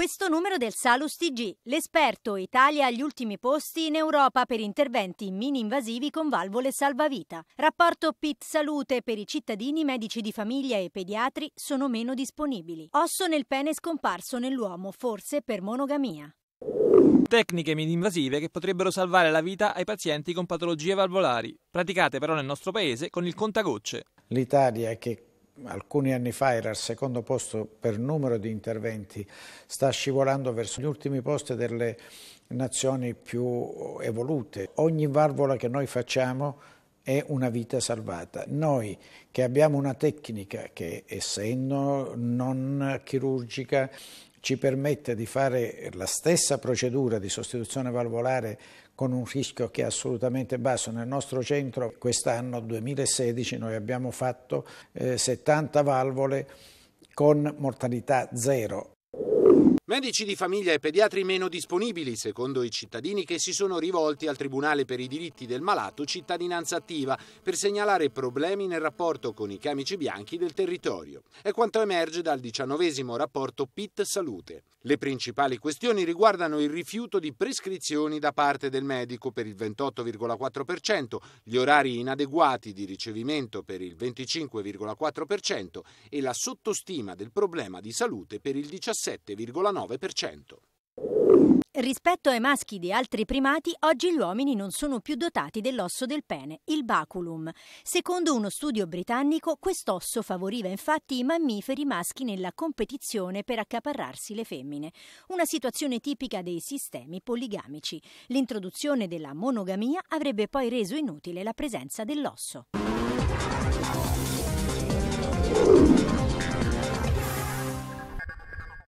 questo numero del Salus TG, l'esperto Italia agli ultimi posti in Europa per interventi mini-invasivi con valvole salvavita. Rapporto PIT Salute per i cittadini, medici di famiglia e pediatri sono meno disponibili. Osso nel pene scomparso nell'uomo, forse per monogamia. Tecniche mini-invasive che potrebbero salvare la vita ai pazienti con patologie valvolari, praticate però nel nostro paese con il contagocce. L'Italia che alcuni anni fa era al secondo posto per numero di interventi, sta scivolando verso gli ultimi posti delle nazioni più evolute. Ogni valvola che noi facciamo è una vita salvata. Noi che abbiamo una tecnica che essendo non chirurgica ci permette di fare la stessa procedura di sostituzione valvolare con un rischio che è assolutamente basso. Nel nostro centro quest'anno, 2016, noi abbiamo fatto eh, 70 valvole con mortalità zero. Medici di famiglia e pediatri meno disponibili, secondo i cittadini che si sono rivolti al Tribunale per i diritti del malato cittadinanza attiva per segnalare problemi nel rapporto con i camici bianchi del territorio. È quanto emerge dal diciannovesimo rapporto PIT Salute. Le principali questioni riguardano il rifiuto di prescrizioni da parte del medico per il 28,4%, gli orari inadeguati di ricevimento per il 25,4% e la sottostima del problema di salute per il 17,9%. Rispetto ai maschi di altri primati, oggi gli uomini non sono più dotati dell'osso del pene, il baculum. Secondo uno studio britannico, quest'osso favoriva infatti i mammiferi maschi nella competizione per accaparrarsi le femmine, una situazione tipica dei sistemi poligamici. L'introduzione della monogamia avrebbe poi reso inutile la presenza dell'osso.